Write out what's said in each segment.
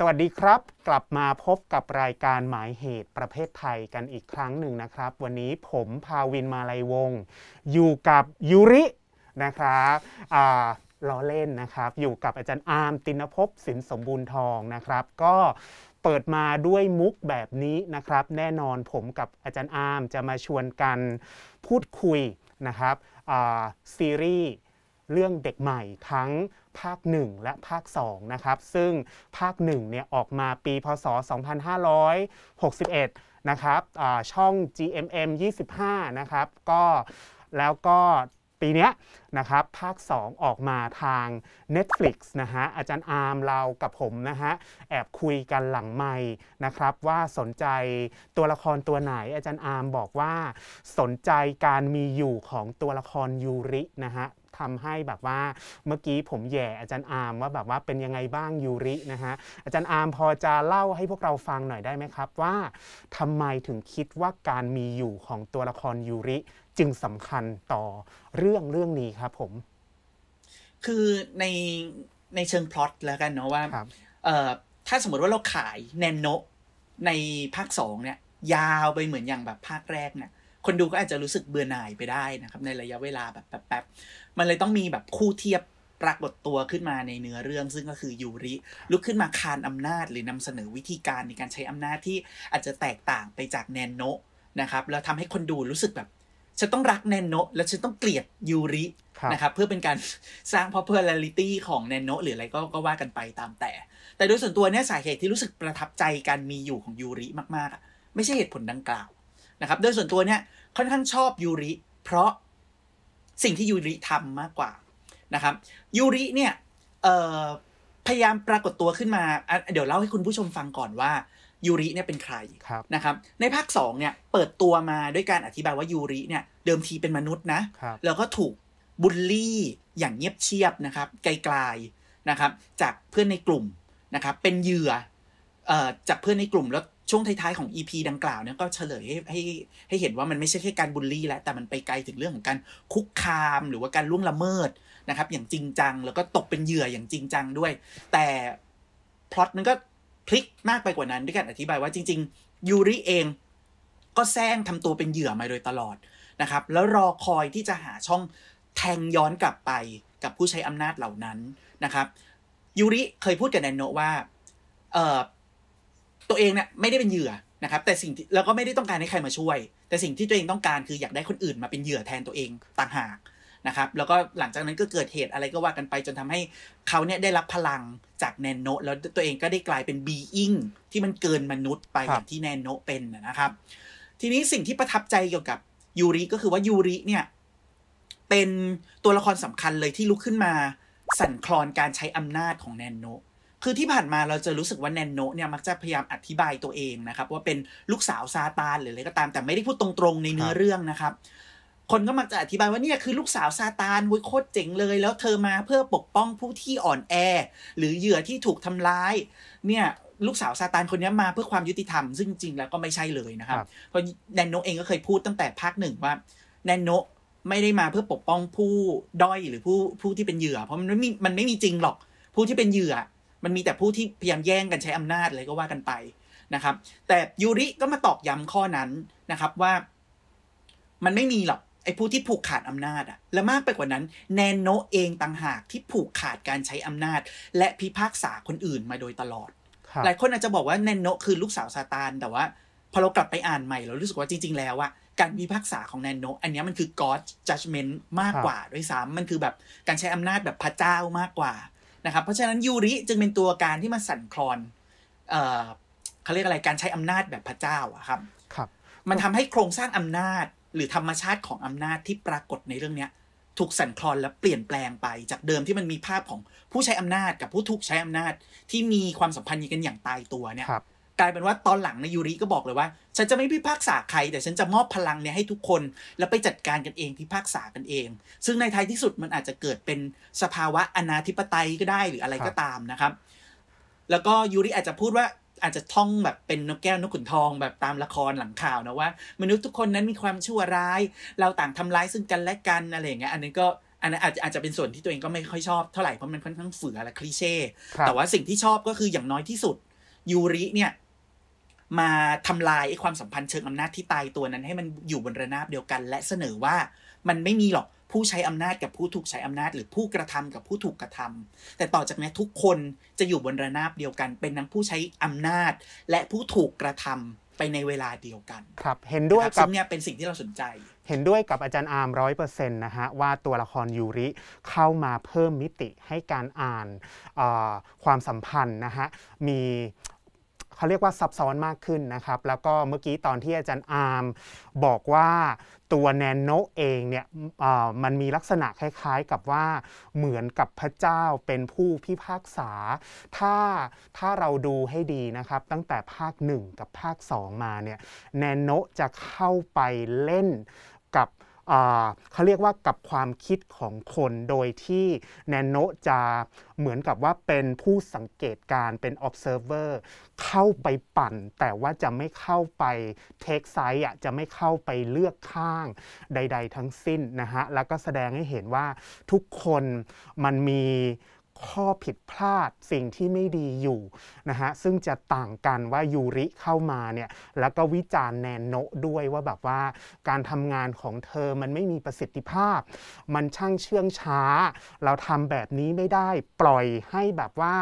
สวัสดีครับ กลับมาพบกับรายการหมายเหตุประเภทไทยกันอีกครั้งหนึ่งนะครับ วันนี้ผมพาวินมาลัยวง อยู่กับยูรินะครับล้อเล่นนะครับอยู่กับอาจารย์อาร์มตินภพสินสมบูรณ์ทองนะครับ ก็เปิดมาด้วยมุกแบบนี้นะครับ แน่นอนผมกับอาจารย์อาร์มจะมาชวนกันพูดคุยนะครับซีรีส์เรื่องเด็กใหม่ทั้งภาค 1 และภาค2นะครับซึ่งภาค1เนี่ยออกมาปีพศ 2561 นะครับช่อง GMM 25นะครับก็แล้วก็ปีนี้นะครับภาค 2 ออกมาทาง Netflix นะฮะอาจารย์อาร์มเรากับผมนะฮะแอบคุยกันหลังไม่นะครับ ว่าสนใจตัวละครตัวไหน อาจารย์อาร์มบอกว่าสนใจการมีอยู่ของตัวละครยูรินะฮะทำให้แบบว่าเมื่อกี้ผมแย่อาจารย์อาร์มว่าแบบว่าเป็นยังไงบ้างยูรินะฮะ อาจารย์อาร์มพอจะเล่าให้พวกเราฟังหน่อยได้ไหมครับ ว่า ทำไมถึงคิดว่าการมีอยู่ของตัวละครยูริ จึงสำคัญต่อเรื่องเรื่องนี้ครับผม คือในในเชิงพล็อตแล้วกันเนาะว่าถ้าสมมติว่าเราขายแนนโนในภาคสองเนี่ยยาวไปเหมือนอย่างแบบภาคแรกเนี่ยคนดูก็อาจจะรู้สึกเบื่อหน่ายไปได้นะครับในระยะเวลาแบบแป๊บๆ มันเลยต้องมีแบบคู่เทียบปรากฏตัวขึ้นมาในเนื้อเรื่องซึ่งก็คือยูริลุกขึ้นมาคานอำนาจหรือนำเสนอวิธีการในการใช้อำนาจที่อาจจะแตกต่างไปจากแนนโนะนะครับแล้วทำให้คนดูรู้สึกแบบฉันต้องรักแนนโนและฉันต้องเกลียดยูรินะครับเพื่อเป็นการสร้างพอื่อ u l ลิตี้ของแนนโนหรืออะไรก็ก็ว่ากันไปตามแต่ แต่โดยส่วนตัวเนี่ยสาเหตุที่รู้สึกประทับใจการมีอยู่ของยูริ มากๆไม่ใช่เหตุผลดังกล่าวนะครับ โดยส่วนตัวเนี่ย ค่อนข้างชอบยูริ เพราะสิ่งที่ยูริทำมากกว่านะครับ ยูริเนี่ยพยายามปรากฏตัวขึ้นมา เดี๋ยวเล่าให้คุณผู้ชมฟังก่อนว่า ยูริเนี่ยเป็นใครครนะครับ ในภาค 2 เนี่ย เปิดตัวมาด้วยการอธิบายว่ายูริเนี่ย เดิมทีเป็นมนุษย์นะ แล้วก็ถูกบูลลี่อย่างเงียบเชียบนะครับ ไกลๆนะครับ จากเพื่อนในกลุ่มนะครับ เป็นเหยื่อจากเพื่อนในกลุ่มแล้วช่วงท้ายๆของ EP ดังกล่าวเนี่ยก็เฉลยให้ให้ให้เห็นว่ามันไม่ใช่แค่การบูลลี่แล้ว แต่มันไปไกลถึงเรื่องของการคุกคาม หรือว่าการล่วงละเมิดนะครับอย่างจริงจัง แล้วก็ตกเป็นเหยื่ออย่างจริงจังด้วย แต่พล็อตมันก็พลิกมากไปกว่านั้นด้วยการอธิบายว่าจริงๆ ยูริเองก็แซงทำตัวเป็นเหยื่อมาโดยตลอดนะครับ แล้วรอคอยที่จะหาช่องแทงย้อนกลับไปกับผู้ใช้อำนาจเหล่านั้นนะครับ ยูริ เคยพูดกับแนนโนว่าเออตัวเองเนี่ยไม่ได้เป็นเหยื่อนะครับ แต่สิ่งเราก็ไม่ได้ต้องการให้ใครมาช่วย แต่สิ่งที่ตัวเองต้องการคืออยากได้คนอื่น มาเป็นเหยื่อแทนตัวเองต่างหากนะครับ แล้วก็หลังจากนั้นก็เกิดเหตุอะไรก็ว่ากันไปจนทำให้เขาเนี่ยได้รับพลังจากแนนโนแล้วตัวเองก็ได้กลายเป็นบีอิงที่มันเกินมนุษย์ไปอย่างที่แนนโนเป็นนะครับ ทีนี้สิ่งที่ประทับใจเกี่ยวกับยูริก็คือว่ายูริเนี่ยเป็นตัวละครสำคัญเลยที่ลุกขึ้นมาสั่นคลอนการใช้อำนาจของแนนโนคือที่ผ่านมาเราจะรู้สึกว่าแนนโนเนี่ยมักจะพยายามอธิบายตัวเองนะครับ ว่าเป็นลูกสาวซาตานหรืออะไรก็ตามแต่ไม่ได้พูดตรงๆในเนื้อเรื่องนะครับ คนก็มักจะอธิบายว่าเนี่ยคือลูกสาวซาตานวุ้ยโคตรเจ๋งเลย แล้วเธอมาเพื่อปกป้องผู้ที่อ่อนแอ หรือเหยื่อที่ถูกทำร้ายเนี่ยลูกสาวซาตานคนนี้มาเพื่อความยุติธรรม ซึ่งจริงแล้วก็ไม่ใช่เลยนะครับเพราะแนนโนเองก็เคยพูดตั้งแต่ภาคหนึ่งว่าแนนโนไม่ได้มาเพื่อปกป้องผู้ด้อยหรือผู้ผู้ที่เป็นเหยื่อ เพราะมันไม่มมันไม่มีจริงหรอกผู้ที่เป็นเหยื่อมันมีแต่ผู้ที่พยายามแย่งกันใช้อำนาจเลยก็ว่ากันไปนะครับ แต่ยูริก็มาตอกย้ำข้อนั้นนะครับว่า มันไม่มีหรอกไอ้ผู้ที่ผูกขาดอำนาจอะและมากไปกว่านั้นแนนโนเองต่างหากที่ผูกขาดการใช้อำนาจ และพิพากษาคนอื่นมาโดยตลอด หลายคนอาจจะบอกว่าแนนโนคือลูกสาวซาตาน แต่ว่าพอเรากลับไปอ่านใหม่เรารู้สึกว่าจริง ๆแล้วอะการพิพากษาของแนนโน อันนี้มันคือ God judgment มากกว่าด้วยซ้ำมันคือแบบการใช้อำนาจแบบพระเจ้ามากกว่านะครับ เพราะฉะนั้นยูริจึงเป็นตัวการที่มาสั่นคลอน เออเขาเรียกอะไร การใช้อำนาจแบบพระเจ้าอะครับ ครับ มันทำให้โครงสร้างอำนาจ หรือธรรมชาติของอำนาจที่ปรากฏในเรื่องเนี้ยถูกสั่นคลอนและเปลี่ยนแปลงไป จากเดิมที่มันมีภาพของผู้ใช้อำนาจกับผู้ถูกใช้อำนาจ ที่มีความสัมพันธ์กันอย่างตายตัวเนี่ยกลายเป็นว่าตอนหลังในยูริก็บอกเลยว่า ฉันจะไม่พิพากษาใคร แต่ฉันจะมอบพลังเนี่ยให้ทุกคนแล้วไปจัดการกันเองพิพากษากันเอง ซึ่งในท้ายที่สุดมันอาจจะเกิดเป็นสภาวะอนาธิปไตยก็ได้หรืออะไรก็ตามนะครับ แล้วก็ยูริอาจจะพูดว่าอาจจะท่องแบบเป็นนกแก้วนกขุนทองแบบตามละครหลังข่าวนะว่า มนุษย์ทุกคนนั้นมีความชั่วร้าย เราต่างทำร้ายซึ่งกันและกันอะไรอย่างเงี้ยอันนี้ก็อันนั้นอาจจะอาจจะเป็นส่วนที่ตัวเองก็ไม่ค่อยชอบเท่าไหร่เพราะมันค่อนข้างเฝือและคลีเช่แต่ว่าสิ่งที่ชอบก็คืออย่างน้อยที่สุดยูริเนี่ยมาทำลายไอ้ความสัมพันธ์เชิงอำนาจที่ตายตัวนั้น ให้มันอยู่บนระนาบเดียวกัน และเสนอว่ามันไม่มีหรอกผู้ใช้อำนาจกับผู้ถูกใช้อำนาจ หรือผู้กระทำกับผู้ถูกกระทำ แต่ต่อจากนี้ทุกคนจะอยู่บนระนาบเดียวกัน เป็นทั้งผู้ใช้อำนาจและผู้ถูกกระทำไปในเวลาเดียวกัน ครับเห็นด้วยครับเนี่ยเป็นสิ่งที่เราสนใจ เห็นด้วยกับอาจารย์อาร์มร้อยเปอร์เซ็นต์นะฮะว่าตัวละครยูริเข้ามาเพิ่มมิติให้การอ่านความสัมพันธ์นะฮะมีเขาเรียกว่าซับซ้อนมากขึ้นนะครับแล้วก็เมื่อกี้ตอนที่อาจารย์อาร์มบอกว่าตัวแนนโนเองเนี่ยมันมีลักษณะคล้ายๆกับว่าเหมือนกับพระเจ้าเป็นผู้พิพากษาถ้าถ้าเราดูให้ดีนะครับ ตั้งแต่ภาค 1 กับภาค 2 มาเนี่ยแนนโนจะเข้าไปเล่นกับเขาเรียกว่ากับความคิดของคนโดยที่แนนโนจะเหมือนกับว่าเป็นผู้สังเกตการเป็น observer เข้าไปปั่นแต่ว่าจะไม่เข้าไป take side จะไม่เข้าไปเลือกข้างใดๆทั้งสิ้นนะฮะแล้วก็แสดงให้เห็นว่าทุกคนมันมีข้อผิดพลาดสิ่งที่ไม่ดีอยู่นะฮะซึ่งจะต่างกันว่ายูริเข้ามาเนี่ยแล้วก็วิจารณ์แนนโนด้วยว่าแบบว่า การทำงานของเธอมันไม่มีประสิทธิภาพ มันช่างเชื่องช้า เราทำแบบนี้ไม่ได้ ปล่อยให้แบบว่า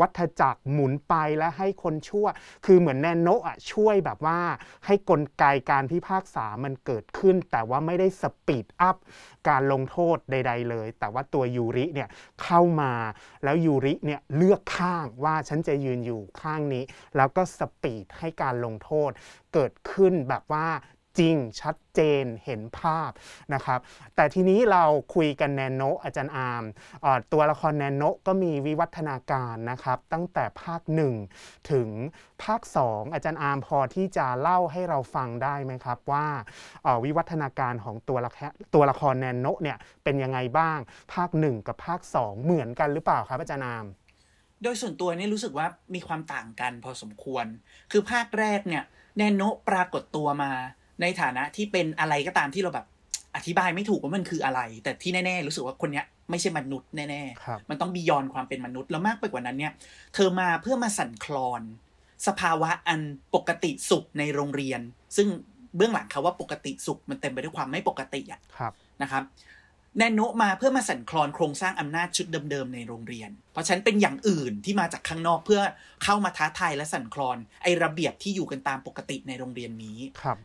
วัฏจักรหมุนไปและให้คนชั่ว คือเหมือนแนนโนอ่ะช่วยแบบว่าให้กลไกการพิพากษามันเกิดขึ้น แต่ว่าไม่ได้สปีดอัพการลงโทษใด ๆ เลย แต่ว่าตัวยูริเนี่ยเข้ามาแล้วยูริเนี่ยเลือกข้างว่าฉันจะยืนอยู่ข้างนี้ แล้วก็สปีดให้การลงโทษเกิดขึ้นแบบว่าจริงชัดเจนเห็นภาพนะครับ แต่ทีนี้เราคุยกันแนนโนอาจารย์อาร์มตัวละครแนนโนก็มีวิวัฒนาการนะครับ ตั้งแต่ภาค1ถึงภาค2อาจารย์อาร์มพอที่จะเล่าให้เราฟังได้ไหมครับว่าวิวัฒนาการของตัวละตัวละครแนนโนเนี่ยเป็นยังไงบ้าง ภาค1กับภาค2เหมือนกันหรือเปล่าครับอาจารย์อาร์มโดยส่วนตัวนี่รู้สึกว่ามีความต่างกันพอสมควรคือภาคแรกเนี่ย แนนโนปรากฏตัวมาในฐานะที่เป็นอะไรก็ตามที่เราแบบอธิบายไม่ถูกว่ามันคืออะไร แต่ที่แน่ ๆ รู้สึกว่าคนเนี้ยไม่ใช่มนุษย์แน่ ๆ มันต้องบียอนความเป็นมนุษย์แล้วมากไปกว่านั้นเนี่ย เธอมาเพื่อมาสั่นคลอน สภาวะอันปกติสุขในโรงเรียน ซึ่งเบื้องหลังเขาว่าปกติสุขมันเต็มไปด้วยความไม่ปกติอ่ะนะครับแนนโนมาเพื่อมาสั่นคลอนโครงสร้างอำนาจชุดเดิมๆ ในโรงเรียน เพราะฉันเป็นอย่างอื่นที่มาจากข้างนอกเพื่อเข้ามาท้าทายและสั่นคลอนไอ้ระเบียบที่อยู่กันตามปกติในโรงเรียนนี้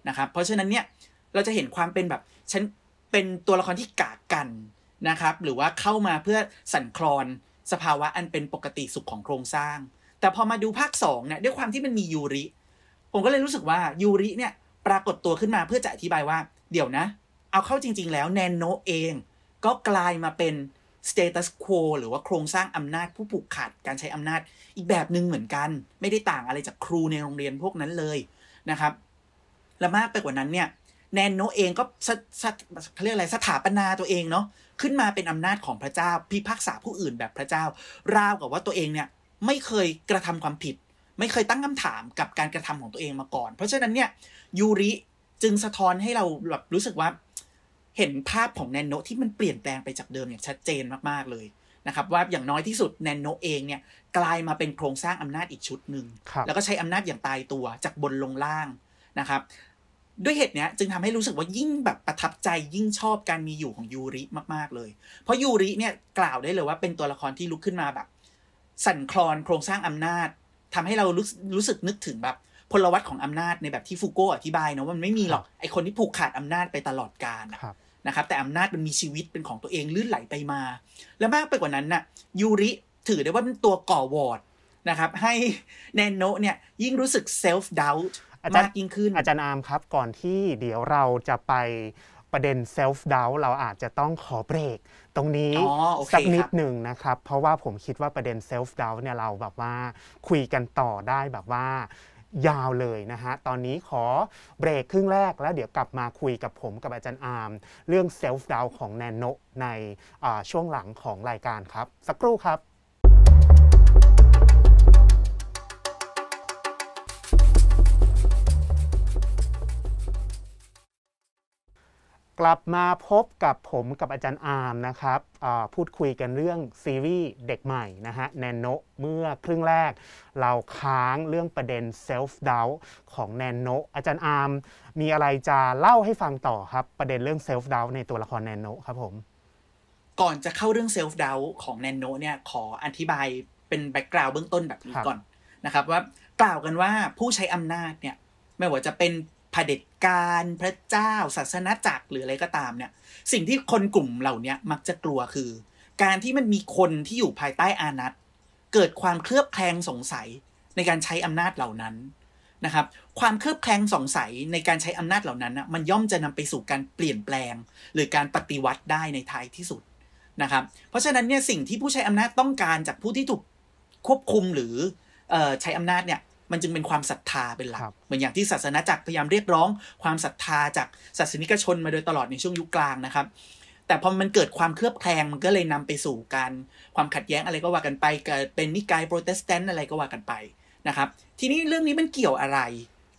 นะครับ เพราะฉะนั้นเนี่ยเราจะเห็นความเป็นแบบฉันเป็นตัวละครที่กากกันนะครับ หรือว่าเข้ามาเพื่อสั่นคลอน สภาวะอันเป็นปกติสุขของโครงสร้าง แต่พอมาดูภาคสองเนี่ยด้วยความที่มันมียูริ ผมก็เลยรู้สึกว่ายูริเนี่ยปรากฏตัวขึ้นมาเพื่อจะอธิบายว่าเดี๋ยวนะ เอาเข้าจริง ๆ แล้ว แนนโนเองก็กลายมาเป็นสเตตัสโคหรือว่าโครงสร้างอำนาจผู้ผูกขาดการใช้อำนาจอีกแบบหนึ่งเหมือนกัน ไม่ได้ต่างอะไรจากครูในโรงเรียนพวกนั้นเลยนะครับ และมากไปกว่านั้นเนี่ย แนนโนเองก็เขาเรียกอะไร สถาปนาตัวเองเนาะขึ้นมาเป็นอำนาจของพระเจ้า พิพากษาผู้อื่นแบบพระเจ้า ราวกับว่าตัวเองเนี่ย ไม่เคยกระทำความผิด ไม่เคยตั้งคำถามกับการกระทำของตัวเองมาก่อน เพราะฉะนั้นเนี่ยยูริ จึงสะท้อนให้เราแบบรู้สึกว่าเห็นภาพของแนนโนที่มันเปลี่ยนแปลงไปจากเดิมอย่างชัดเจนมากๆเลยนะครับว่าอย่างน้อยที่สุดแนนโนเองเนี่ยกลายมาเป็นโครงสร้างอำนาจอีกชุดหนึ่ง แล้วก็ใช้อำนาจอย่างตายตัวจากบนลงล่างนะครับ ด้วยเหตุเนี้ยจึงทำให้รู้สึกว่ายิ่งแบบประทับใจยิ่งชอบการมีอยู่ของยูริมากๆเลย เพราะยูริเนี่ยกล่าวได้เลยว่าเป็นตัวละครที่ลุกขึ้นมาแบบ สั่นคลอนโครงสร้างอำนาจ ทำให้เรารู้รู้สึกนึกถึงแบบพลวัตของอำนาจในแบบที่ฟูโกอธิบายนะว่ามันไม่มีหรอกไอคนที่ผูกขาดอำนาจไปตลอดกาลนะครับแต่อำนาจมันมีชีวิตเป็นของตัวเองลื่นไหลไปมา และมากไปกว่านั้นนะ่ะยูริถือได้ว่าเป็นตัวก่อวอร์ดนะครับ ให้แนนโนเนี่ยยิ่งรู้สึกเซลฟ์ดาวท์มากยิ่งขึ้น อาจารย์อามครับก่อนที่เดี๋ยวเราจะไปประเด็นเซลฟ์ดาวเราอาจจะต้องขอเบรกตรงนี้ สักนิดหนึ่งนะครับ เพราะว่าผมคิดว่าประเด็นเซลฟ์ดาวเนี่ยเราแบบว่าคุยกันต่อได้แบบว่ายาวเลยนะฮะ ตอนนี้ขอเบรกครึ่งแรกแล้วเดี๋ยวกลับมาคุยกับผมกับอาจารย์อาร์ม เรื่องเซลฟ์ดาวของแนนโนในช่วงหลังของรายการครับ สักครู่ครับกลับมาพบกับผมกับอาจารย์อาร์มนะครับพูดคุยกันเรื่องซีรีส์เด็กใหม่นะฮะแนนโนเมื่อครึ่งแรกเราค้างเรื่องประเด็นเซลฟ์ดาวของแนนโนอาจารย์อาร์มมีอะไรจะเล่าให้ฟังต่อครับ ประเด็นเรื่องเซลฟ์ดาวในตัวละครแนนโนครับผม ก่อนจะเข้าเรื่องเซลฟ์ดาวของแนนโนเนี่ยขออธิบายเป็นแบ็กกราวด์เบื้องต้นแบบนี้ก่อนนะครับ ว่ากล่าวกันว่าผู้ใช้อำนาจเนี่ยไม่ว่าจะเป็นเผด็จการพระเจ้าศาสนาจักรหรืออะไรก็ตามเนี่ยสิ่งที่คนกลุ่มเหล่านี้มักจะกลัวคือ การที่มันมีคนที่อยู่ภายใต้อานัตเกิดความเคลือบแคลงสงสัยในการใช้อำนาจเหล่านั้นนะครับความเครือบแคลงสงสัยในการใช้อำนาจเหล่านั้นนะมันย่อมจะนำไปสู่การเปลี่ยนแปลง หรือการปฏิวัติได้ในท้ายที่สุดนะครับ เพราะฉะนั้นเนี่ยสิ่งที่ผู้ใช้อำนาจต้องการจากผู้ที่ถูกควบคุมหรืออใช้อำนาจเนี่ยมันจึงเป็นความศรัทธาเป็นหลัก เหมือนอย่างที่ศาสนาจักรพยายามเรียกร้องความศรัทธาจากศาสนิกชนมาโดยตลอดในช่วงยุคกลางนะครับ แต่พอมันเกิดความเคลือบแคลงมันก็เลยนำไปสู่การ ความขัดแย้งอะไรก็ว่ากันไป เกิดเป็นนิกายโปรเตสแตนต์อะไรก็ว่ากันไปนะครับ ทีนี้เรื่องนี้มันเกี่ยวอะไร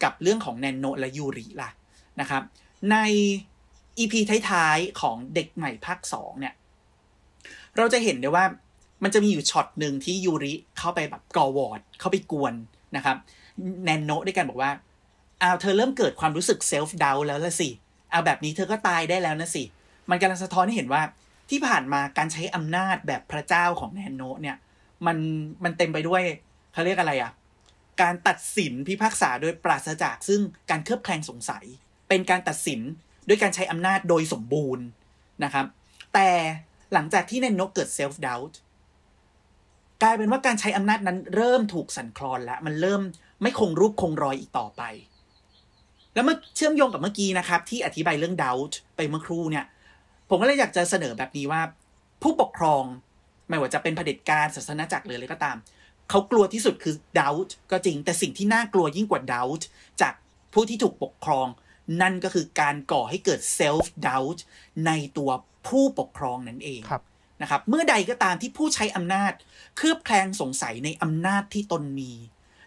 กับเรื่องของแนนโนและยูริล่ะนะครับ ในอีพีท้าย ๆ ของเด็กใหม่ภาคสองเนี่ย เราจะเห็นได้ว่ามันจะมีอยู่ช็อตหนึ่งที่ยูริเข้าไปแบบกอวอร์ด เข้าไปกวนนะครับแนนโนด้วยกันบอกว่าเอาเธอเริ่มเกิดความรู้สึกเซลฟ์ดาวแล้วละสิ เอาแบบนี้เธอก็ตายได้แล้วนะสิ มันกำลังสะท้อนให้เห็นว่าที่ผ่านมาการใช้อำนาจแบบพระเจ้าของแนนโนเนี่ยมันมันเต็มไปด้วยเขาเรียกอะไรอะ่ะการตัดสินพิพากษาโดยปราศจากซึ่งการเคลือบแคลงสงสัย เป็นการตัดสินด้วยการใช้อำนาจโดยสมบูรณ์นะครับแต่หลังจากที่แนนโนเกิดเซลฟ์ดาวทลายเป็นว่าการใช้อำนาจนั้นเริ่มถูกสั่นคลอนแล้วมันเริ่มไม่คงรูปคงรอยอีกต่อไป แล้วเมื่อเชื่อมโยงกับเมื่อกี้นะครับ ที่อธิบายเรื่อง doubt ไปเมื่อครู่เนี่ย ผมก็เลยอยากจะเสนอแบบนี้ว่า ผู้ปกครองไม่ว่าจะเป็นเผด็จการศาสนาจักรหรืออะไรก็ตาม เขากลัวที่สุดคือ doubt ก็จริงแต่สิ่งที่น่ากลัวยิ่งกว่า doubt จากผู้ที่ถูกปกครอง นั่นก็คือการก่อให้เกิด self doubt ในตัวผู้ปกครองนั่นเองครับะครับเมื่อใดก็ตามที่ผู้ใช้อำนาจเครือบแคลงสงสัยในอำนาจที่ตนมี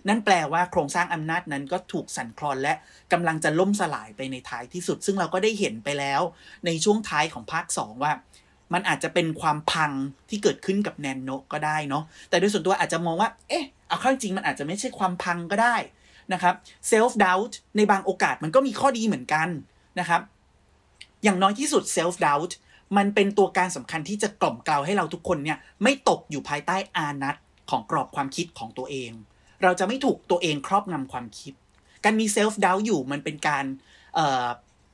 นั่นแปลว่าโครงสร้างอำนาจนั้นก็ถูกสั่นคลอนและกำลังจะล่มสลายไปในท้ายที่สุด ซึ่งเราก็ได้เห็นไปแล้ว ในช่วงท้ายของภาค 2 ว่ามันอาจจะเป็นความพังที่เกิดขึ้นกับแนนโนก็ได้เนาะแต่โดยส่วนตัวอาจจะมองว่าเอ๊ะเอาเข้าจริงมันอาจจะไม่ใช่ความพังก็ได้นะครับ self doubt ในบางโอกาสมันก็มีข้อดีเหมือนกันนะครับอย่างน้อยที่สุด self doubt มันเป็นตัวการสำคัญที่จะกล่อมกล่าวให้เราทุกคนเนี่ยไม่ตกอยู่ภายใต้อานัตของกรอบความคิดของตัวเอง เราจะไม่ถูกตัวเองครอบงำความคิด การมีเซลฟ์ดาวอยู่มันเป็นการ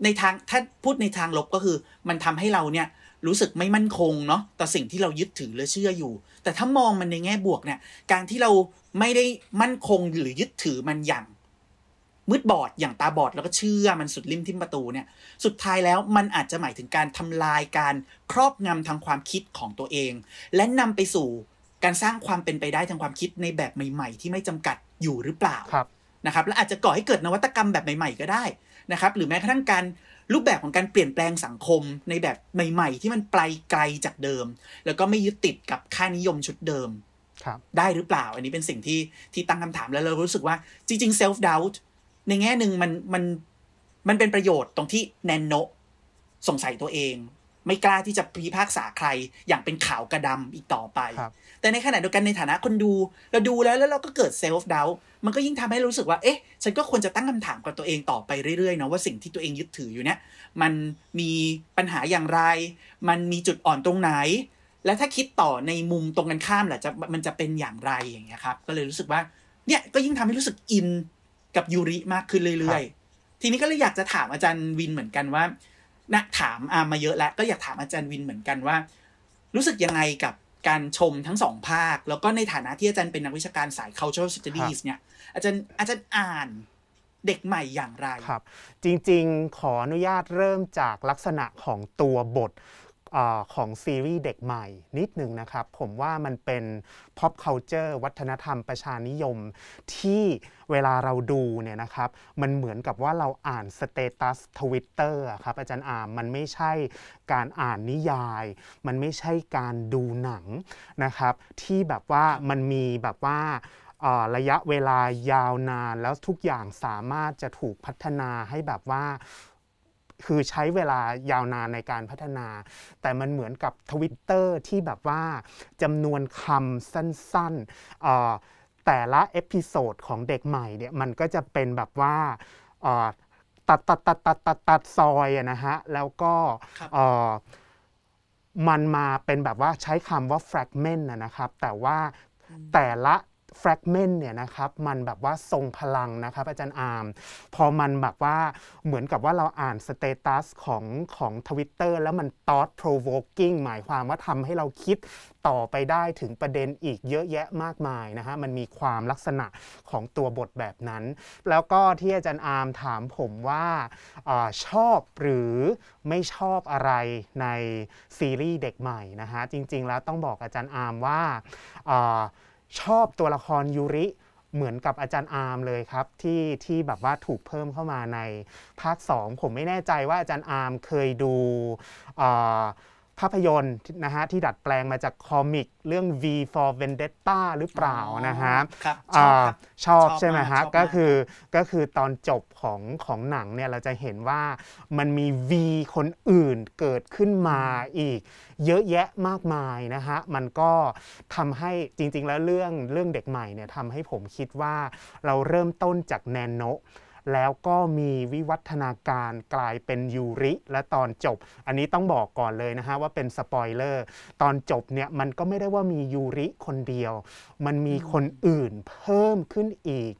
ในทางถ้าพูดในทางลบก็คือ มันทำให้เราเนี่ยรู้สึกไม่มั่นคงเนาะต่อสิ่งที่เรายึดถือและเชื่ออยู่ แต่ถ้ามองมันในแง่บวกเนี่ยการที่เราไม่ได้มั่นคงหรือยึดถือมันอย่างมืดบอดอย่างตาบอดแล้วก็เชื่อมันสุดริมทิมประตูเนี่ยสุดท้ายแล้วมันอาจจะหมายถึงการทำลายการครอบงำทางความคิดของตัวเอง และนำไปสู่การสร้างความเป็นไปได้ทางความคิดในแบบใหม่ ๆ ที่ไม่จำกัดอยู่หรือเปล่านะครับและอาจจะก่อให้เกิดนวัตกรรมแบบใหม่ๆ ก็ได้นะครับหรือแม้กระทั่งการรูปแบบของการเปลี่ยนแปลงสังคมในแบบใหม่ๆที่มันไลไกลจากเดิม แล้วก็ไม่ยึดติดกับค่านิยมชุดเดิมได้หรือเปล่า อันนี้เป็นสิ่งที่ที่ตั้งคำถามแล้วเรารู้สึกว่าจริงๆ self doubt ในแง่หนึ่งมันมันมันเป็นประโยชน์ตรงที่แนนโนสงสัยตัวเอง ไม่กล้าที่จะพิพากษาใคร อย่างเป็นข่าวกระดำอีกต่อไป แต่ในขณะเดียวกันในฐานะคนดูเราดูแล้วแล้วเราก็เกิดเซลฟ์ดาวมันก็ยิ่งทำให้รู้สึกว่าเอ๊ะฉันก็ควรจะตั้งคำถามกับตัวเองต่อไปเรื่อยๆนะว่าสิ่งที่ตัวเองยึดถืออยู่เนี่ย มันมีปัญหาอย่างไร มันมีจุดอ่อนตรงไหน และถ้าคิดต่อในมุมตรงกันข้ามแหละจะมันจะเป็นอย่างไรอย่างเงี้ยครับก็เลยรู้สึกว่าเนี่ยก็ยิ่งทำให้รู้สึกอินกับยูริมากขึ้นเรื่อย ๆ ทีนี้ก็เลยอยากจะถามอาจารย์วินเหมือนกันว่านะถามอามาเยอะแล้วก็อยากถามอาจารย์วินเหมือนกันว่า รู้สึกยังไงกับการชมทั้งสองภาค แล้วก็ในฐานะที่อาจารย์เป็นนักวิชาการสาย cultural studies เนี่ย อาจารย์อาจารย์อ่านเด็กใหม่อย่างไร ครับ จริงๆ ขออนุญาตเริ่มจากลักษณะของตัวบทอของซีรีส์เด็กใหม่ นิดหนึ่งนะครับ ผมว่ามันเป็น pop culture วัฒนธรรมประชานิยม ที่เวลาเราดูเนี่ยนะครับมันเหมือนกับว่าเราอ่านสเตตัสทวิตเตอร์ครับอาจารย์อามมันไม่ใช่การอ่านนิยาย มันไม่ใช่การดูหนังนะครับที่แบบว่ามันมีแบบว่าระยะเวลายาวนาน แล้วทุกอย่างสามารถจะถูกพัฒนาให้แบบว่าคือใช้เวลายาวนานในการพัฒนา แต่มันเหมือนกับทวิตเตอร์ที่แบบว่าจำนวนคำสั้นๆ แต่ละเอพิโซดของเด็กใหม่เนี่ยมันก็จะเป็นแบบว่าตัดตัดตัดตัดตัดตัดซอยนะฮะแล้วก็มันมาเป็นแบบว่าใช้คำว่า fragment นะครับแต่ว่าแต่ละแฟกเมนต์เนี่ยนะครับมันแบบว่าทรงพลังนะครับอาจารย์อาร์มพอมันแบบว่าเหมือนกับว่าเราอ่านสเตตัสของของทวิตเตอร์แล้วมันตอดโปรโวกิ้งหมายความว่าทำให้เราคิดต่อไปได้ถึงประเด็นอีกเยอะแยะมากมายนะฮะมันมีความลักษณะของตัวบทแบบนั้น แล้วก็ที่อาจารย์อาร์มถามผมว่าอชอบหรือไม่ชอบอะไรในซีรีส์เด็กใหม่นะฮะจริง ๆแล้วต้องบอกอาจารย์อาร์มว่าชอบตัวละครยูริเหมือนกับอาจารย์อาร์มเลยครับ ที่ที่แบบว่าถูกเพิ่มเข้ามาในภาค2ผมไม่แน่ใจว่าอาจารย์อาร์มเคยดูภาพยนตร์นะฮะที่ดัดแปลงมาจากคอมิกเรื่อง V for Vendetta หรือเปล่านะฮะครับชอบชอบใช่ไหมฮะก็คือก็คือตอนจบของของหนังเนี่ยเราจะเห็นว่ามันมี V คนอื่นเกิดขึ้นมาอีกเยอะแยะมากมายนะฮะมันก็ทำให้จริง ๆ แล้วเรื่องเรื่องเด็กใหม่เนี่ยทำให้ผมคิดว่าเราเริ่มต้นจากแนนโนแล้วก็มีวิวัฒนาการกลายเป็นยูริและตอนจบ อันนี้ต้องบอกก่อนเลยนะฮะว่าเป็นสปอยเลอร์ตอนจบเนี่ยมันก็ไม่ได้ว่ามียูริคนเดียว มันมีคนอื่นเพิ่มขึ้นอีก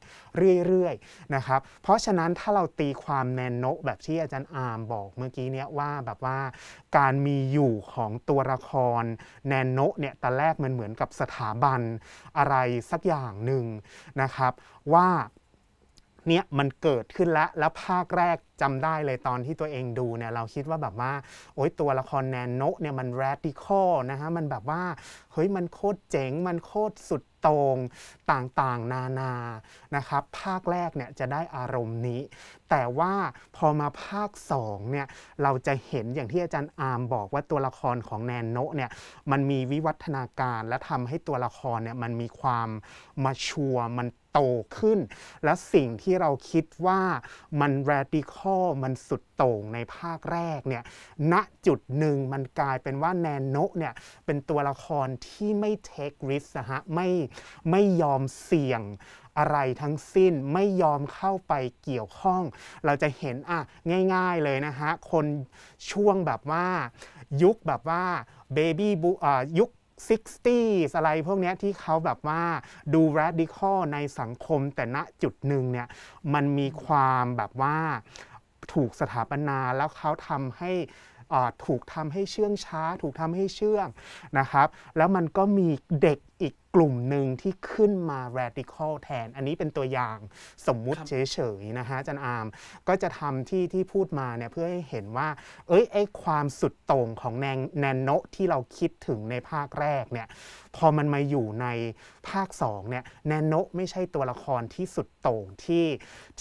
เรื่อยๆนะครับ เพราะฉะนั้นถ้าเราตีความแนนโนแบบที่อาจารย์อาร์มบอกเมื่อกี้เนี่ยว่าแบบว่าการมีอยู่ของตัวละครแนนโนเนี่ยตอนแรกมันเหมือนกับสถาบันอะไรสักอย่างหนึ่งนะครับว่าเนี่ยมันเกิดขึ้นแล้ว แล้วภาคแรกจำได้เลยตอนที่ตัวเองดูเนี่ยเราคิดว่าแบบว่า โอ๊ยตัวละครแนนโนเนี่ยมันแรดิคอนะฮะมันแบบว่า เฮ้ยมันโคตรเจ๋ง มันโคตรสุดตรงต่างๆ นานา นะครับภาคแรกเนี่ยจะได้อารมณ์นี้ แต่ว่าพอมาภาค 2เนี่ยเราจะเห็นอย่างที่อาจารย์อาร์มบอกว่าตัวละครของแนนโนเนี่ยมันมีวิวัฒนาการและทำให้ตัวละครเนี่ยมันมีความมาชัวมันโตขึ้นและสิ่งที่เราคิดว่ามันแรดิคอลมันสุดโต่งในภาคแรกเนี่ยณจุดหนึ่งมันกลายเป็นว่าแนนโนเนี่ยเป็นตัวละครที่ไม่เทคริสนะฮะไม่ไม่ยอมเสี่ยงอะไรทั้งสิ้นไม่ยอมเข้าไปเกี่ยวข้อง เราจะเห็นอ่ะง่ายๆเลยนะฮะคนช่วงแบบว่ายุคแบบว่าเบบี้บูยุค 60s อะไรพวกนี้ที่เขาแบบว่าดูแรดิคอลในสังคมแต่ณจุดหนึ่งเนี่ยมันมีความแบบว่าถูกสถาปนา แล้วเขาทำให้ถูกทำให้เชื่องช้า ถูกทำให้เชื่องนะครับ แล้วมันก็มีเด็กอีกกลุ่มหนึ่งที่ขึ้นมา radical แทน อันนี้เป็นตัวอย่างสมมุติเฉยๆนะฮะจันอามก็จะทำที่ที่พูดมาเนี่ยเพื่อให้เห็นว่าเอ้ยไอความสุดโต่งของแนแนโนที่เราคิดถึงในภาคแรกเนี่ยพอมันมาอยู่ในภาค2เนี่ยแนโนไม่ใช่ตัวละครที่สุดโต่งที่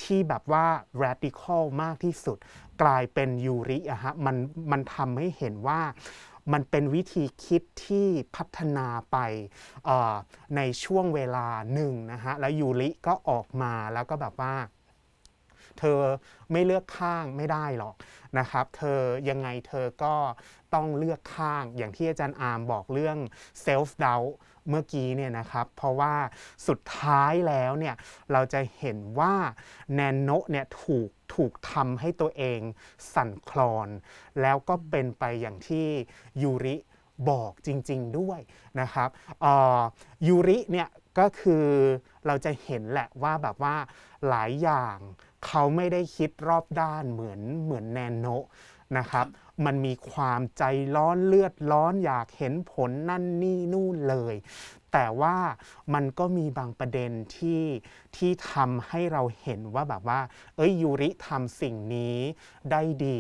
ที่แบบว่า radical มากที่สุดกลายเป็นยูริอะฮะมันมันทำให้เห็นว่ามันเป็นวิธีคิดที่พัฒนาไปในช่วงเวลาหนึ่งนะฮะแล้วยูริก็ออกมาแล้วก็แบบว่าเธอไม่เลือกข้างไม่ได้หรอกนะครับเธอยังไงเธอก็ต้องเลือกข้างอย่างที่อาจารย์อาร์มบอกเรื่อง self doubt เมื่อกี้เนี่ยนะครับ เพราะว่าสุดท้ายแล้วเนี่ย เราจะเห็นว่าแนนโนเนี่ยถูกถูกทำให้ตัวเองสั่นคลอน แล้วก็เป็นไปอย่างที่ยูริบอกจริงๆด้วยนะครับยูริเนี่ยก็คือเราจะเห็นแหละว่าแบบว่าหลายอย่างเขาไม่ได้คิดรอบด้านเหมือนเหมือนแนนโนนะครับมันมีความใจร้อนเลือดร้อนอยากเห็นผลนั่นนี่นู่นเลย แต่ว่ามันก็มีบางประเด็นที่ที่ทำให้เราเห็นว่าแบบว่า เอ้ยยูริทำสิ่งนี้ได้ดี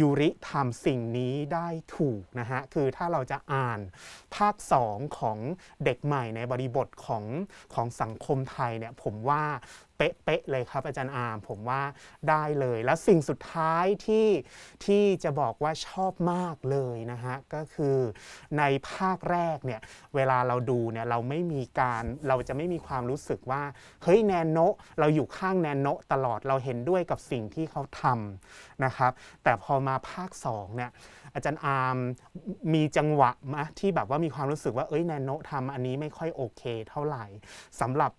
ยูริทำสิ่งนี้ได้ถูกนะฮะคือถ้าเราจะอ่านภาคสองของเด็กใหม่ในบริบทของของสังคมไทยเนี่ยผมว่าเป๊ะเป๊ะเลยครับอาจารย์อาร์มผมว่าได้เลยแล้วสิ่งสุดท้ายที่ที่จะบอกว่าชอบมากเลยนะฮะก็คือในภาคแรกเนี่ยเวลาเราดูเนี่ยเราไม่มีการเราจะไม่มีความรู้สึกว่าเฮ้ยแนนโนเราอยู่ข้างแนนโนตลอดเราเห็นด้วยกับสิ่งที่เขาทำนะครับแต่พอมาภาค2เนี่ยอาจารย์อาร์มมีจังหวะมะที่แบบว่ามีความรู้สึกว่าเอ้ยแนนโนทำอันนี้ไม่ค่อยโอเคเท่าไหร่สำหรับ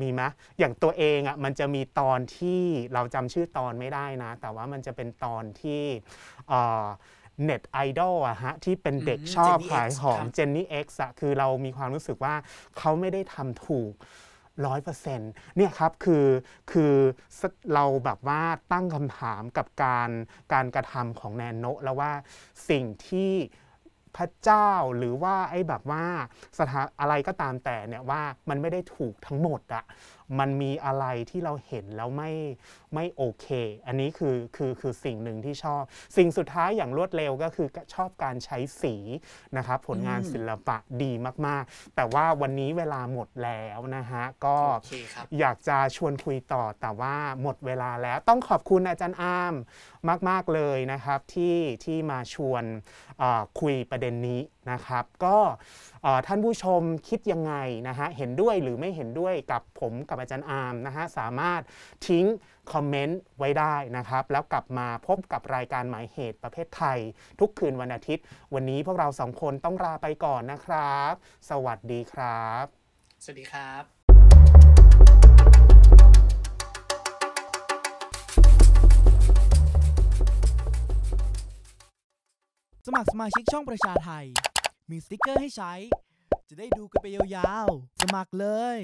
มีไหมอย่างตัวเองอะ่ะมันจะมีตอนที่เราจำชื่อตอนไม่ได้นะ แต่ว่ามันจะเป็นตอนที่เน็ตไอดอลอะฮะที่เป็นเด็กชอบขายหอมเจนนี่เอ็กซ์อะคือเรามีความรู้สึกว่าเขาไม่ได้ทำถูกร้อยเปอร์เซ็นต์เนี่ยครับคือคือเราแบบว่าตั้งคำถามกับการการกระทำของแนนโนแล้วว่าสิ่งที่พระเจ้าหรือว่าไอ้แบบว่าสถาอะไรก็ตามแต่เนี่ยว่ามันไม่ได้ถูกทั้งหมดอะมันมีอะไรที่เราเห็นแล้วไม่ไม่โอเค อันนี้คือคือคือสิ่งหนึ่งที่ชอบ สิ่งสุดท้ายอย่างรวดเร็วก็คือชอบการใช้สีนะครับ ผลงานศิลปะดีมากๆ แต่ว่าวันนี้เวลาหมดแล้วนะฮะ ก็อยากจะชวนคุยต่อ แต่ว่าหมดเวลาแล้ว ต้องขอบคุณอาจารย์อามมากๆเลยนะครับที่ที่มาชวนคุยประเด็นนี้นะครับ ก็ท่านผู้ชมคิดยังไงนะฮะ เห็นด้วยหรือไม่เห็นด้วยกับผมกับอาจารย์อามนะฮะ สามารถทิ้งคอมเมนต์ไว้ได้นะครับ แล้วกลับมาพบกับรายการหมายเหตุประเภทไทยทุกคืนวันอาทิตย์ วันนี้พวกเราสองคนต้องลาไปก่อนนะครับ สวัสดีครับ สวัสดีครับ สมัครสมาชิกช่องประชาไทยมีสติกเกอร์ให้ใช้ จะได้ดูกันไปยาวๆสมัครเลย